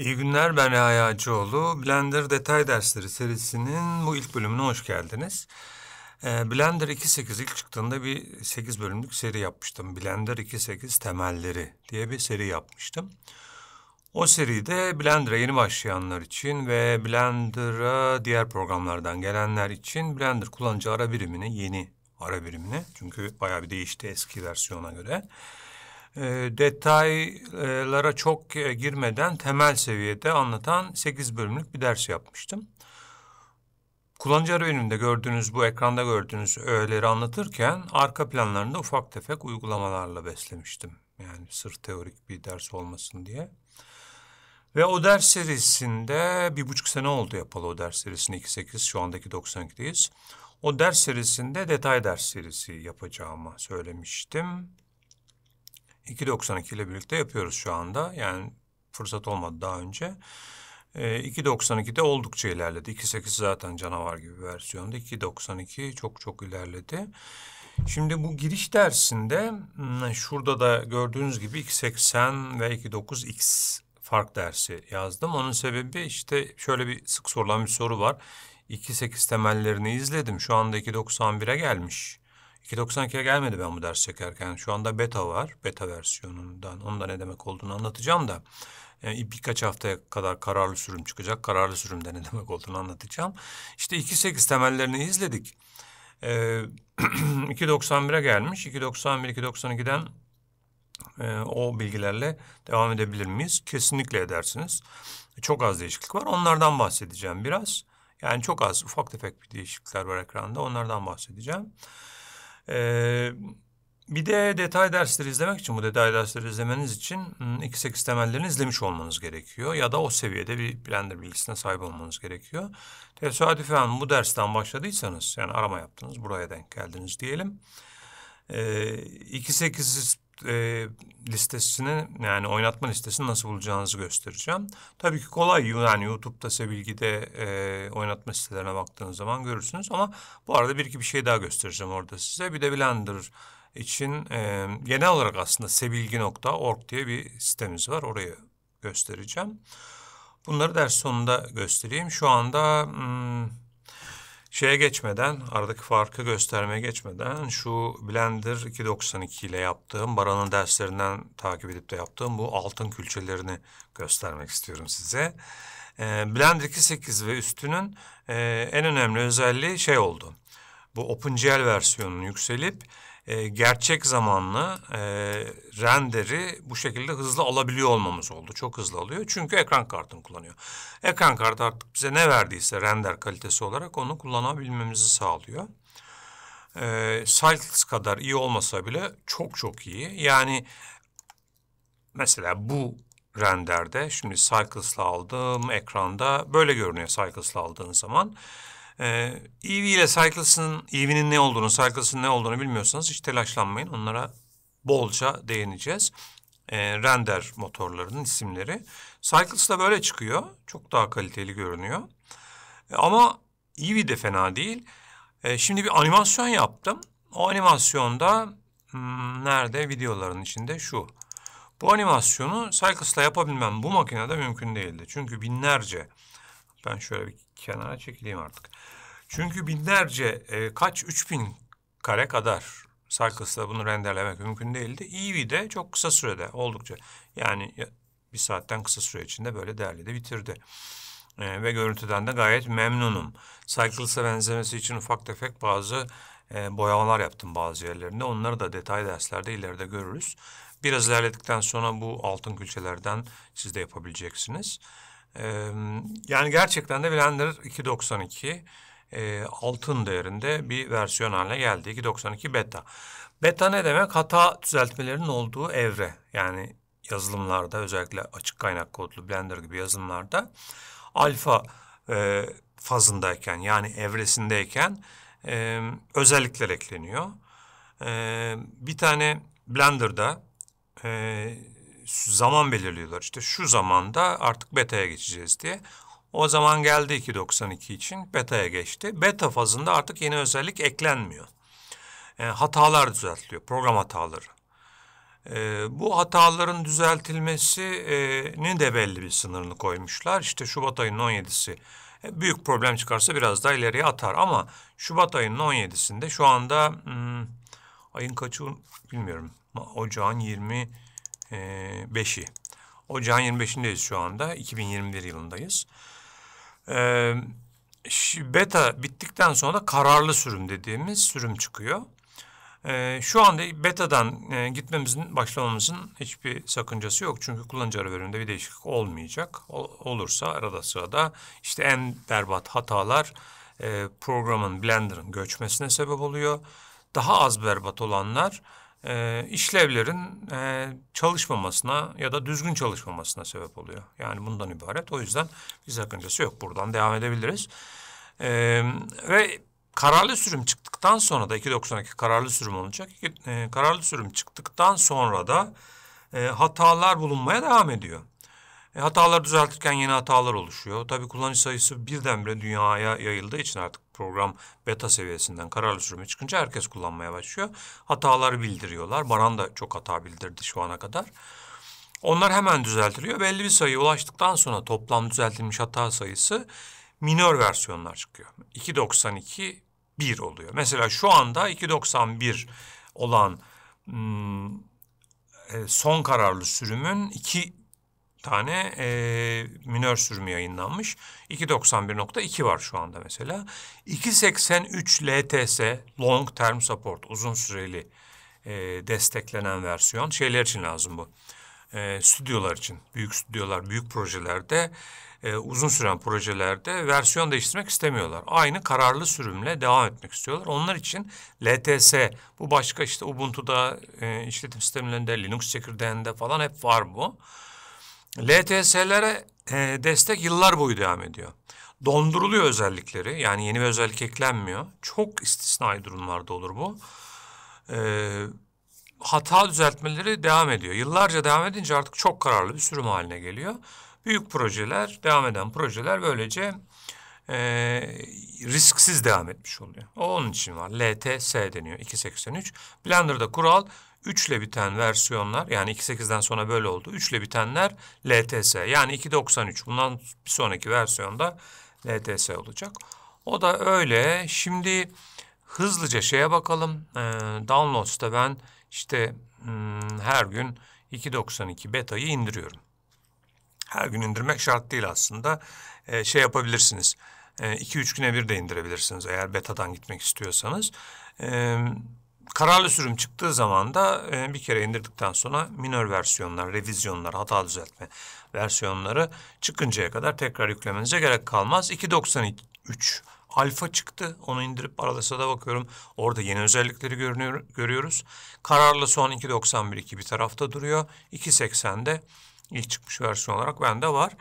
İyi günler ben Reha Yağcıoğlu. Blender Detay Dersleri serisinin bu ilk bölümüne hoş geldiniz. Ee, Blender 2.8 ilk çıktığında bir 8 bölümlük seri yapmıştım. Blender 2.8 temelleri diye bir seri yapmıştım. O seride Blender'a yeni başlayanlar için ve Blender'a diğer programlardan gelenler için Blender kullanıcı ara birimini, yeni ara birimini çünkü bayağı bir değişti eski versiyona göre e, detaylara çok e, girmeden temel seviyede anlatan 8 bölümlük bir ders yapmıştım. Kullanıcı önünde gördüğünüz, bu ekranda gördüğünüz öğeleri anlatırken arka planlarında ufak tefek uygulamalarla beslemiştim. Yani sırf teorik bir ders olmasın diye. Ve o ders serisinde bir buçuk sene oldu yapalı o ders serisini 2.8 şu andaki 92'deyiz. O ders serisinde detay ders serisi yapacağımı söylemiştim. 2.92 ile birlikte yapıyoruz şu anda. Yani fırsat olmadı daha önce. E, ee, 2.92'de oldukça ilerledi. 2.8 zaten canavar gibi bir versiyonda. 2.92 çok çok ilerledi. Şimdi bu giriş dersinde hmm, şurada da gördüğünüz gibi 2.80 ve 2.9x fark dersi yazdım. Onun sebebi işte şöyle bir sık sorulan bir soru var. 2.8 temellerini izledim. Şu anda 2.91'e gelmiş. 2.92'ye gelmedi ben bu ders çekerken. Şu anda beta var. Beta versiyonundan. Onun da ne demek olduğunu anlatacağım da. Yani e, birkaç haftaya kadar kararlı sürüm çıkacak. Kararlı sürümde ne demek olduğunu anlatacağım. İşte 2.8 temellerini izledik. Ee, 2.91'e gelmiş. 2.91, 2.92'den e, o bilgilerle devam edebilir miyiz? Kesinlikle edersiniz. Çok az değişiklik var. Onlardan bahsedeceğim biraz. Yani çok az ufak tefek bir değişiklikler var ekranda. Onlardan bahsedeceğim. Ee, bir de detay dersleri izlemek için, bu detay dersleri izlemeniz için 2.8 hmm, temellerini izlemiş olmanız gerekiyor. Ya da o seviyede bir Blender bilgisine sahip olmanız gerekiyor. Tesadüfen bu dersten başladıysanız, yani arama yaptınız, buraya denk geldiniz diyelim. Ee, 2.8 e, listesini yani oynatma listesini nasıl bulacağınızı göstereceğim. Tabii ki kolay yani YouTube'da Sebilgi'de e, oynatma sitelerine baktığınız zaman görürsünüz ama bu arada bir iki bir şey daha göstereceğim orada size. Bir de Blender için e, genel olarak aslında sebilgi.org diye bir sitemiz var. Orayı göstereceğim. Bunları ders sonunda göstereyim. Şu anda hmm, şeye geçmeden, aradaki farkı göstermeye geçmeden şu Blender 292 ile yaptığım, Baran'ın derslerinden takip edip de yaptığım bu altın külçelerini göstermek istiyorum size. E, Blender 2.8 ve üstünün e, en önemli özelliği şey oldu. Bu OpenGL versiyonunun yükselip e, gerçek zamanlı e, renderi bu şekilde hızlı alabiliyor olmamız oldu. Çok hızlı alıyor çünkü ekran kartını kullanıyor. Ekran kartı artık bize ne verdiyse render kalitesi olarak onu kullanabilmemizi sağlıyor. E, Cycles kadar iyi olmasa bile çok çok iyi. Yani mesela bu renderde şimdi Cycles'la aldım ekranda böyle görünüyor Cycles'la aldığın zaman. Ee, EV ile Cycles'ın, EV'nin ne olduğunu, Cycles'ın ne olduğunu bilmiyorsanız hiç telaşlanmayın. Onlara bolca değineceğiz. Ee, render motorlarının isimleri. Cycles da böyle çıkıyor. Çok daha kaliteli görünüyor. Ee, ama EV de fena değil. Ee, şimdi bir animasyon yaptım. O animasyonda hmm, nerede? Videoların içinde şu. Bu animasyonu Cycles'la yapabilmem bu makinede mümkün değildi. Çünkü binlerce ben şöyle bir kenara çekileyim artık. Çünkü binlerce e, kaç 3000 kare kadar Cycles'la bunu renderlemek mümkün değildi. Eevee de çok kısa sürede oldukça yani bir saatten kısa süre içinde böyle de bitirdi. E, ve görüntüden de gayet memnunum. Cycles'a benzemesi için ufak tefek bazı e, boyamalar yaptım bazı yerlerinde. Onları da detay derslerde ileride görürüz. Biraz ilerledikten sonra bu altın külçelerden siz de yapabileceksiniz yani gerçekten de Blender 2.92 e, altın değerinde bir versiyon haline geldi. 2.92 beta. Beta ne demek? Hata düzeltmelerinin olduğu evre. Yani yazılımlarda özellikle açık kaynak kodlu Blender gibi yazılımlarda alfa e, fazındayken yani evresindeyken e, özellikler ekleniyor. E, bir tane Blender'da e, zaman belirliyorlar. İşte şu zamanda artık beta'ya geçeceğiz diye. O zaman geldi 2.92 için beta'ya geçti. Beta fazında artık yeni özellik eklenmiyor. E, hatalar düzeltiliyor, program hataları. E, bu hataların düzeltilmesini de belli bir sınırını koymuşlar. İşte Şubat ayının 17'si e, büyük problem çıkarsa biraz daha ileriye atar. Ama Şubat ayının 17'sinde şu anda hmm, ayın kaçı bilmiyorum. Ocağın 20 5'i. Ee, Ocağın 25'indeyiz şu anda. 2021 yılındayız. Ee, beta bittikten sonra da kararlı sürüm dediğimiz sürüm çıkıyor. Ee, şu anda betadan e, gitmemizin, başlamamızın hiçbir sakıncası yok. Çünkü kullanıcı ara bölümünde bir değişiklik olmayacak. O, olursa arada sırada işte en berbat hatalar e, programın, Blender'ın göçmesine sebep oluyor. Daha az berbat olanlar e, işlevlerin e, çalışmamasına ya da düzgün çalışmamasına sebep oluyor. Yani bundan ibaret. O yüzden bir sakıncası yok. Buradan devam edebiliriz. E, ve kararlı sürüm çıktıktan sonra da 2.92 kararlı sürüm olacak. E, kararlı sürüm çıktıktan sonra da e, hatalar bulunmaya devam ediyor. E, hataları düzeltirken yeni hatalar oluşuyor. Tabii kullanıcı sayısı birdenbire dünyaya yayıldığı için artık program beta seviyesinden kararlı sürümü çıkınca herkes kullanmaya başlıyor. Hataları bildiriyorlar. Baran da çok hata bildirdi şu ana kadar. Onlar hemen düzeltiliyor. Belli bir sayıya ulaştıktan sonra toplam düzeltilmiş hata sayısı minor versiyonlar çıkıyor. 2.92.1 oluyor. Mesela şu anda 2.91 olan hmm, e, son kararlı sürümün 2 tane e, minör sürümü yayınlanmış. 2.91.2 var şu anda mesela. 2.83 LTS Long Term Support uzun süreli e, desteklenen versiyon şeyler için lazım bu. E, stüdyolar için, büyük stüdyolar, büyük projelerde, e, uzun süren projelerde versiyon değiştirmek istemiyorlar. Aynı kararlı sürümle devam etmek istiyorlar. Onlar için LTS, bu başka işte Ubuntu'da, e, işletim sistemlerinde, Linux çekirdeğinde falan hep var bu. LTS'lere e, destek yıllar boyu devam ediyor. Donduruluyor özellikleri yani yeni bir özellik eklenmiyor. Çok istisnai durumlarda olur bu. Ee, hata düzeltmeleri devam ediyor. Yıllarca devam edince artık çok kararlı bir sürüm haline geliyor. Büyük projeler, devam eden projeler böylece e, risksiz devam etmiş oluyor. O onun için var. LTS deniyor 283. Blender'da kural 3 ile biten versiyonlar yani 2.8'den sonra böyle oldu. 3 ile bitenler LTS yani 2.93 bundan bir sonraki versiyonda LTS olacak. O da öyle. Şimdi hızlıca şeye bakalım. Ee, Downloads'ta ben işte hmm, her gün 2.92 beta'yı indiriyorum. Her gün indirmek şart değil aslında. Ee, şey yapabilirsiniz. 2-3 ee, güne bir de indirebilirsiniz eğer betadan gitmek istiyorsanız. Ee, kararlı sürüm çıktığı zaman da e, bir kere indirdikten sonra minör versiyonlar, revizyonlar, hata düzeltme versiyonları çıkıncaya kadar tekrar yüklemenize gerek kalmaz. 2.93 alfa çıktı. Onu indirip aralasa da bakıyorum. Orada yeni özellikleri görünüyor, görüyoruz. Kararlı son 2.91 2 bir tarafta duruyor. 2.80'de ilk çıkmış versiyon olarak bende var.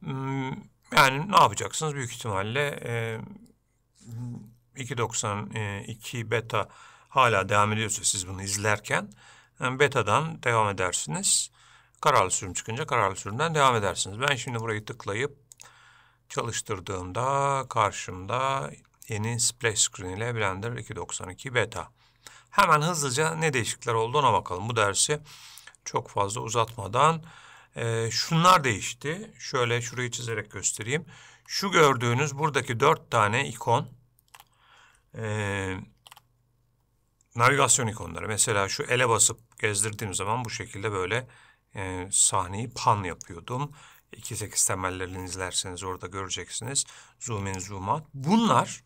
Hmm, yani ne yapacaksınız? Büyük ihtimalle e, 2.92 beta hala devam ediyorsa siz bunu izlerken e, beta'dan devam edersiniz. Kararlı sürüm çıkınca kararlı sürümden devam edersiniz. Ben şimdi burayı tıklayıp çalıştırdığımda karşımda yeni splash screen ile Blender 2.92 beta. Hemen hızlıca ne değişiklikler oldu ona bakalım. Bu dersi çok fazla uzatmadan e, şunlar değişti. Şöyle şurayı çizerek göstereyim. Şu gördüğünüz buradaki dört tane ikon. Eee navigasyon ikonları. Mesela şu ele basıp gezdirdiğim zaman bu şekilde böyle e, sahneyi pan yapıyordum. 2.8 temellerini izlerseniz orada göreceksiniz. Zoom in, zoom out. Bunlar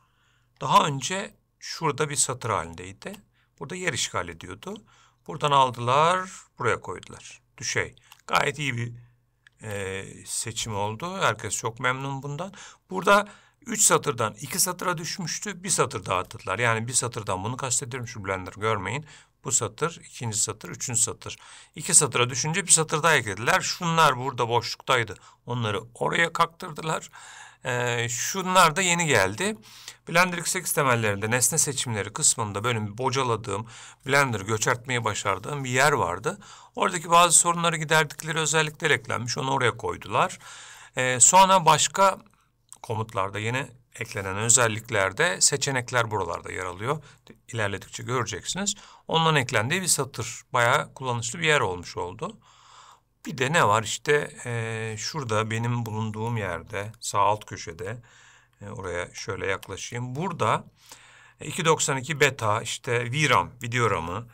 daha önce şurada bir satır halindeydi. Burada yer işgal ediyordu. Buradan aldılar, buraya koydular. Düşey. Gayet iyi bir e, seçim oldu. Herkes çok memnun bundan. Burada Üç satırdan iki satıra düşmüştü. Bir satır daha attılar. Yani bir satırdan bunu kastediyorum. Şu blender görmeyin. Bu satır, ikinci satır, üçüncü satır. İki satıra düşünce bir satır daha eklediler. Şunlar burada boşluktaydı. Onları oraya kaktırdılar. Ee, şunlar da yeni geldi. Blender X8 temellerinde nesne seçimleri kısmında benim bocaladığım, Blender göçertmeyi başardığım bir yer vardı. Oradaki bazı sorunları giderdikleri özellikler eklenmiş. Onu oraya koydular. Ee, sonra başka komutlarda yeni eklenen özelliklerde seçenekler buralarda yer alıyor. İlerledikçe göreceksiniz. Ondan eklendiği bir satır. Bayağı kullanışlı bir yer olmuş oldu. Bir de ne var işte e, şurada benim bulunduğum yerde sağ alt köşede e, oraya şöyle yaklaşayım. Burada 292 e, beta işte VRAM video RAM'ı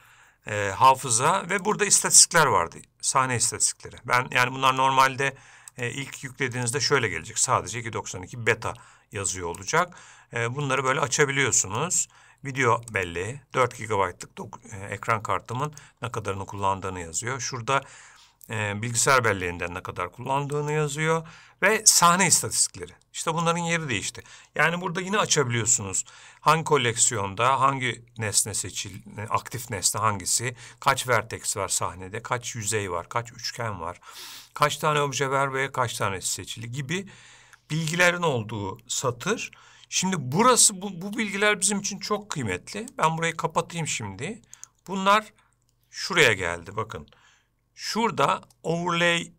e, hafıza ve burada istatistikler vardı. Sahne istatistikleri. Ben yani bunlar normalde e, ilk yüklediğinizde şöyle gelecek. Sadece 2.92 beta yazıyor olacak. E, bunları böyle açabiliyorsunuz. Video belleği 4 GB'lık e, ekran kartımın ne kadarını kullandığını yazıyor. Şurada e, bilgisayar belleğinden ne kadar kullandığını yazıyor ve sahne istatistikleri. İşte bunların yeri değişti. Yani burada yine açabiliyorsunuz. Hangi koleksiyonda, hangi nesne seçil, e, aktif nesne hangisi, kaç vertex var sahnede, kaç yüzey var, kaç üçgen var kaç tane obje ver ve kaç tane seçili gibi bilgilerin olduğu satır. Şimdi burası bu, bu bilgiler bizim için çok kıymetli. Ben burayı kapatayım şimdi. Bunlar şuraya geldi bakın. Şurada overlay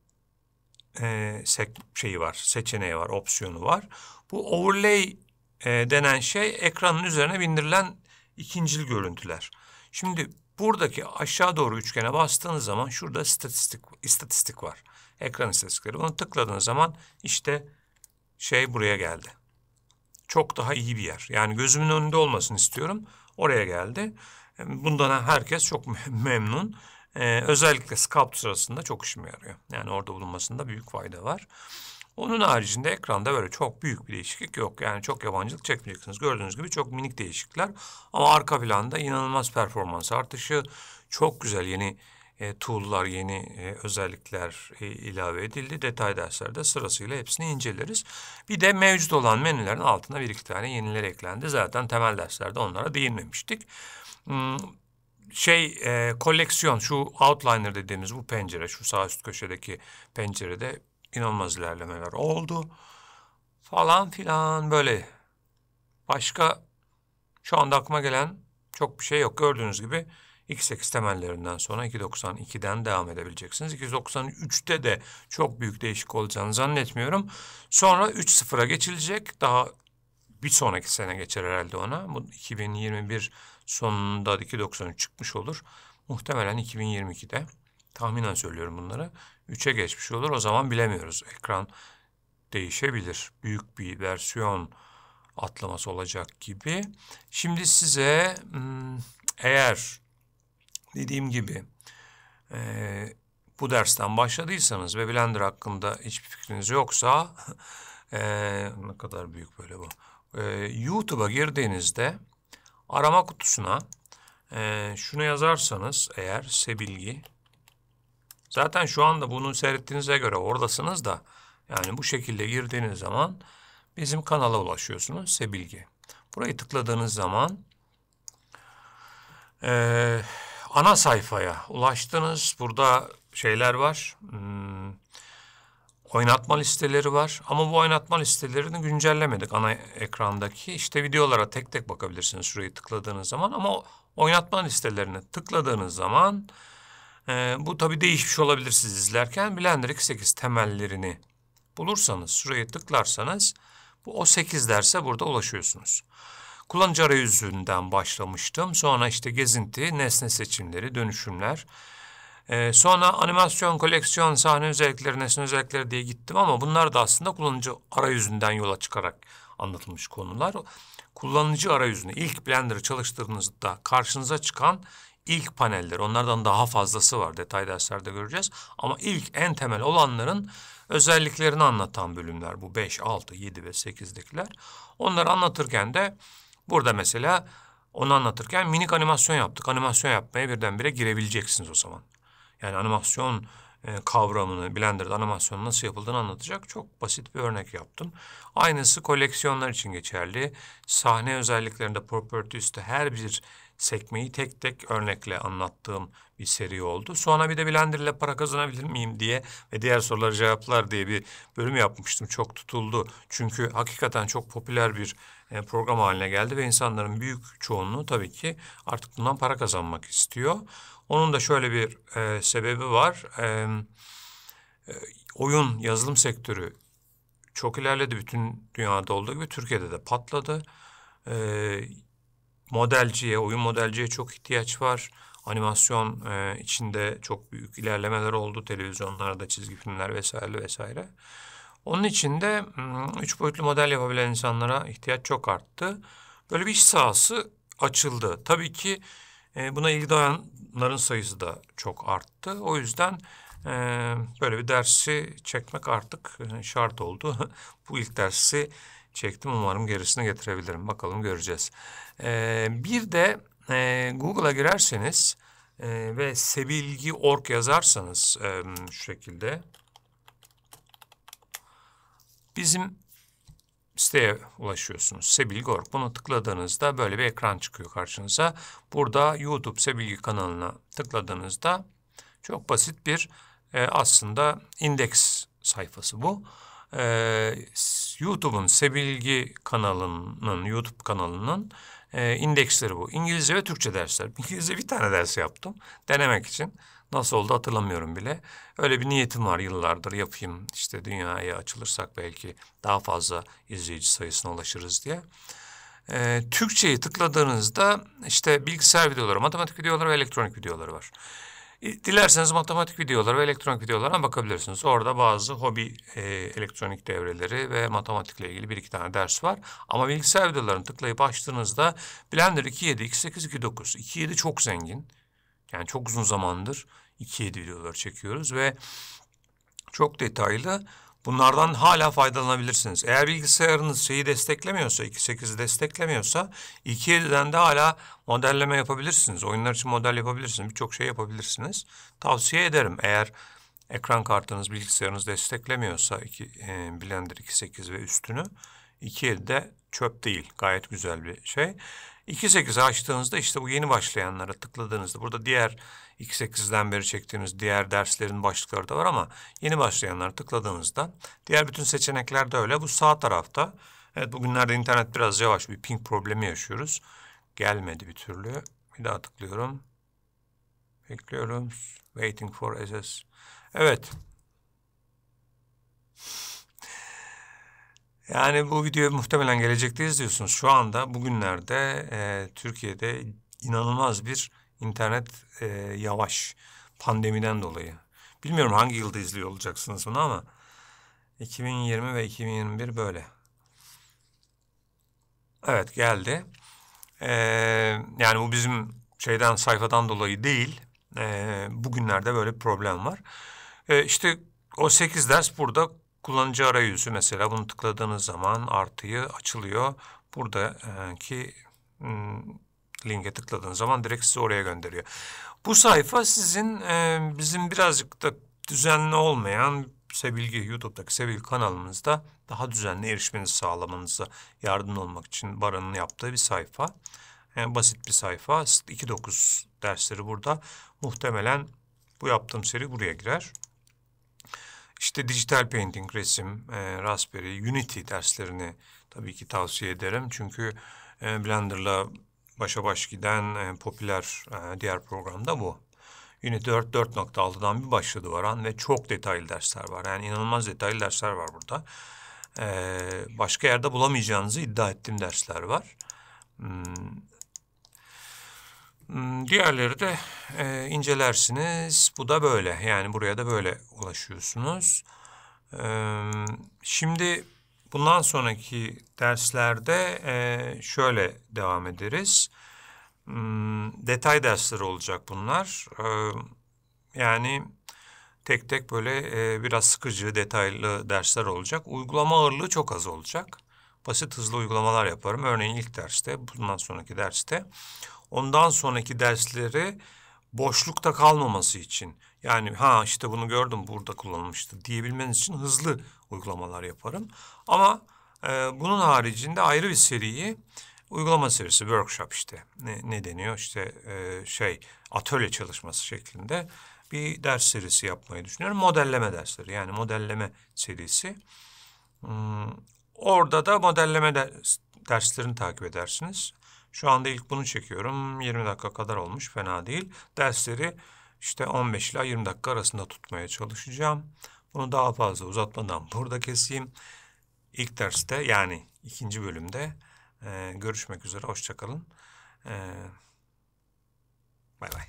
e, sek, şeyi var, seçeneği var, opsiyonu var. Bu overlay e, denen şey ekranın üzerine bindirilen ikincil görüntüler. Şimdi Buradaki aşağı doğru üçgene bastığınız zaman şurada istatistik, istatistik var. Ekran istatistikleri. Onu tıkladığınız zaman işte şey buraya geldi. Çok daha iyi bir yer. Yani gözümün önünde olmasın istiyorum. Oraya geldi. Bundan herkes çok memnun. Ee, özellikle scalp sırasında çok işime yarıyor. Yani orada bulunmasında büyük fayda var. Onun haricinde ekranda böyle çok büyük bir değişiklik yok. Yani çok yabancılık çekmeyeceksiniz. Gördüğünüz gibi çok minik değişiklikler. Ama arka planda inanılmaz performans artışı. Çok güzel yeni e, tool'lar, yeni e, özellikler e, ilave edildi. Detay derslerde sırasıyla hepsini inceleriz. Bir de mevcut olan menülerin altına bir iki tane yeniler eklendi. Zaten temel derslerde onlara değinmemiştik. Hmm, şey e, koleksiyon şu outliner dediğimiz bu pencere şu sağ üst köşedeki pencerede inanılmaz ilerlemeler oldu. Falan filan böyle. Başka şu anda aklıma gelen çok bir şey yok. Gördüğünüz gibi 2.8 temellerinden sonra 2.92'den devam edebileceksiniz. 293'te de çok büyük değişik olacağını zannetmiyorum. Sonra 3.0'a geçilecek. Daha bir sonraki sene geçer herhalde ona. Bu 2021 sonunda 2.93 çıkmış olur. Muhtemelen 2022'de. Tahminen söylüyorum bunları. 3'e geçmiş olur. O zaman bilemiyoruz. Ekran değişebilir. Büyük bir versiyon atlaması olacak gibi. Şimdi size hmm, eğer dediğim gibi e, bu dersten başladıysanız ve Blender hakkında hiçbir fikriniz yoksa e, ne kadar büyük böyle bu. E, YouTube'a girdiğinizde arama kutusuna e, şunu yazarsanız eğer sebilgi Zaten şu anda bunu seyrettiğinize göre oradasınız da yani bu şekilde girdiğiniz zaman bizim kanala ulaşıyorsunuz Sebilgi. Burayı tıkladığınız zaman e, ana sayfaya ulaştınız. Burada şeyler var. Hmm, oynatma listeleri var. Ama bu oynatma listelerini güncellemedik ana ekrandaki. İşte videolara tek tek bakabilirsiniz şurayı tıkladığınız zaman. Ama oynatma listelerine tıkladığınız zaman ee, bu tabii değişmiş olabilir siz izlerken. Blender X8 temellerini bulursanız, şuraya tıklarsanız bu o 8 derse burada ulaşıyorsunuz. Kullanıcı arayüzünden başlamıştım. Sonra işte gezinti, nesne seçimleri, dönüşümler. Ee, sonra animasyon, koleksiyon, sahne özellikleri, nesne özellikleri diye gittim ama bunlar da aslında kullanıcı arayüzünden yola çıkarak anlatılmış konular. Kullanıcı arayüzünü ilk Blender'ı çalıştırdığınızda karşınıza çıkan ilk paneller. Onlardan daha fazlası var. Detay derslerde göreceğiz. Ama ilk en temel olanların özelliklerini anlatan bölümler bu 5, 6, 7 ve 8'dekiler. Onları anlatırken de burada mesela onu anlatırken minik animasyon yaptık. Animasyon yapmaya birdenbire girebileceksiniz o zaman. Yani animasyon e, kavramını, Blender'da animasyon nasıl yapıldığını anlatacak çok basit bir örnek yaptım. Aynısı koleksiyonlar için geçerli. Sahne özelliklerinde, properties'te her bir sekmeyi tek tek örnekle anlattığım bir seri oldu. Sonra bir de Blender ile para kazanabilir miyim diye ve diğer soruları cevaplar diye bir bölüm yapmıştım. Çok tutuldu. Çünkü hakikaten çok popüler bir e, program haline geldi ve insanların büyük çoğunluğu tabii ki artık bundan para kazanmak istiyor. Onun da şöyle bir e, sebebi var. E, e oyun, yazılım sektörü çok ilerledi. Bütün dünyada olduğu gibi Türkiye'de de patladı. Ee, modelciye, oyun modelciye çok ihtiyaç var. Animasyon e, içinde çok büyük ilerlemeler oldu televizyonlarda, çizgi filmler vesaire vesaire. Onun için de hmm, üç boyutlu model yapabilen insanlara ihtiyaç çok arttı. Böyle bir iş sahası açıldı. Tabii ki e, buna ilgi duyanların sayısı da çok arttı. O yüzden e, böyle bir dersi çekmek artık e, şart oldu. Bu ilk dersi çektim. Umarım gerisini getirebilirim. Bakalım göreceğiz. E, bir de e, Google'a girerseniz e, ve sebilgi.org yazarsanız e, şu şekilde bizim siteye ulaşıyorsunuz. Sebilgi Sebilgi.org. Bunu tıkladığınızda böyle bir ekran çıkıyor karşınıza. Burada YouTube Sebilgi kanalına tıkladığınızda çok basit bir e, aslında indeks sayfası bu e, YouTube'un Sebilgi kanalının, YouTube kanalının e, indeksleri bu. İngilizce ve Türkçe dersler. İngilizce bir tane ders yaptım denemek için. Nasıl oldu hatırlamıyorum bile. Öyle bir niyetim var yıllardır yapayım. İşte dünyaya açılırsak belki daha fazla izleyici sayısına ulaşırız diye. Ee, Türkçeyi tıkladığınızda işte bilgisayar videoları, matematik videoları ve elektronik videoları var. E, dilerseniz matematik videoları ve elektronik videolara bakabilirsiniz. Orada bazı hobi e, elektronik devreleri ve matematikle ilgili bir iki tane ders var. Ama bilgisayar videolarını tıklayıp açtığınızda Blender 2.7, 2.8, 2.9. 2.7 çok zengin. Yani çok uzun zamandır 2.7 videolar çekiyoruz ve çok detaylı Bunlardan hala faydalanabilirsiniz. Eğer bilgisayarınız şeyi desteklemiyorsa, 2.8'i desteklemiyorsa 2.7'den de hala modelleme yapabilirsiniz. Oyunlar için model yapabilirsiniz. Birçok şey yapabilirsiniz. Tavsiye ederim. Eğer ekran kartınız, bilgisayarınız desteklemiyorsa iki, e, Blender 2.8 ve üstünü 2.7'de çöp değil. Gayet güzel bir şey. 2.8'i açtığınızda işte bu yeni başlayanlara tıkladığınızda burada diğer 2.8'den beri çektiğiniz diğer derslerin başlıkları da var ama yeni başlayanlar tıkladığınızda diğer bütün seçenekler de öyle. Bu sağ tarafta. Evet bugünlerde internet biraz yavaş bir ping problemi yaşıyoruz. Gelmedi bir türlü. Bir daha tıklıyorum. Bekliyorum. Waiting for SS. Evet. Yani bu video muhtemelen gelecekte izliyorsunuz. Şu anda bugünlerde e, Türkiye'de inanılmaz bir İnternet e, yavaş pandemiden dolayı. Bilmiyorum hangi yılda izliyor olacaksınız bunu ama 2020 ve 2021 böyle. Evet geldi. Ee, yani bu bizim şeyden sayfadan dolayı değil. Ee, bugünlerde böyle bir problem var. Ee, işte o sekiz ders burada kullanıcı arayüzü mesela bunu tıkladığınız zaman artıyı açılıyor. Buradaki hmm, linke tıkladığınız zaman direkt sizi oraya gönderiyor. Bu sayfa sizin e, bizim birazcık da düzenli olmayan Sebilgi YouTube'daki Sebilgi kanalımızda daha düzenli erişmenizi sağlamanıza yardım olmak için Baran'ın yaptığı bir sayfa. Yani e, basit bir sayfa. 2.9 dersleri burada. Muhtemelen bu yaptığım seri buraya girer. İşte dijital painting, resim, e, Raspberry, Unity derslerini tabii ki tavsiye ederim. Çünkü e, Blender'la başa baş giden e, popüler e, diğer da bu. Yine 4 4.6'dan bir başladı varan ve çok detaylı dersler var. Yani inanılmaz detaylı dersler var burada. Ee, başka yerde bulamayacağınızı iddia ettiğim dersler var. Hmm. hmm. Diğerleri de e, incelersiniz. Bu da böyle. Yani buraya da böyle ulaşıyorsunuz. Ee, şimdi bundan sonraki derslerde e, şöyle devam ederiz. Hmm, detay dersleri olacak bunlar. E, yani tek tek böyle e, biraz sıkıcı, detaylı dersler olacak. Uygulama ağırlığı çok az olacak. Basit hızlı uygulamalar yaparım. Örneğin ilk derste, bundan sonraki derste. Ondan sonraki dersleri boşlukta kalmaması için yani ha işte bunu gördüm burada kullanılmıştı diyebilmeniz için hızlı uygulamalar yaparım. Ama e, bunun haricinde ayrı bir seriyi uygulama serisi, workshop işte ne, ne deniyor işte e, şey atölye çalışması şeklinde bir ders serisi yapmayı düşünüyorum. Modelleme dersleri yani modelleme serisi. Hmm, orada da modelleme de, derslerini takip edersiniz. Şu anda ilk bunu çekiyorum. 20 dakika kadar olmuş fena değil. Dersleri işte 15 ile 20 dakika arasında tutmaya çalışacağım. Bunu daha fazla uzatmadan burada keseyim. İlk derste yani ikinci bölümde e, görüşmek üzere. Hoşçakalın. E, bay bay.